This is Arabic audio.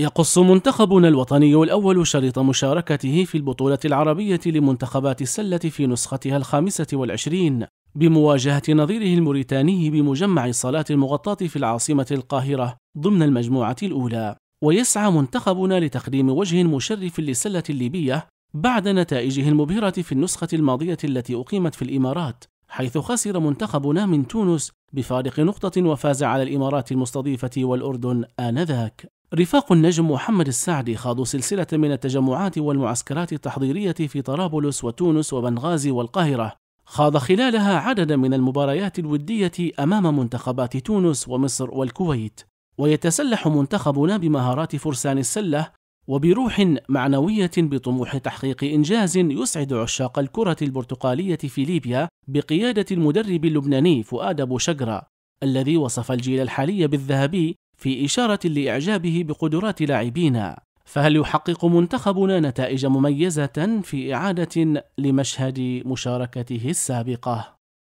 يقص منتخبنا الوطني الأول شريط مشاركته في البطولة العربية لمنتخبات السلة في نسختها الخامسة والعشرين بمواجهة نظيره الموريتاني بمجمع الصلاة المغطاة في العاصمة القاهرة ضمن المجموعة الأولى ويسعى منتخبنا لتقديم وجه مشرف للسلة الليبية بعد نتائجه المبهرة في النسخة الماضية التي أقيمت في الإمارات حيث خسر منتخبنا من تونس بفارق نقطة وفاز على الإمارات المستضيفة والأردن آنذاك رفاق النجم محمد السعدي خاضوا سلسلة من التجمعات والمعسكرات التحضيرية في طرابلس وتونس وبنغازي والقاهرة خاض خلالها عددا من المباريات الودية أمام منتخبات تونس ومصر والكويت ويتسلح منتخبنا بمهارات فرسان السلة وبروح معنوية بطموح تحقيق إنجاز يسعد عشاق الكرة البرتقالية في ليبيا بقيادة المدرب اللبناني فؤاد أبو شجرة الذي وصف الجيل الحالي بالذهبي في إشارة لإعجابه بقدرات لاعبينا فهل يحقق منتخبنا نتائج مميزة في إعادة لمشهد مشاركته السابقة؟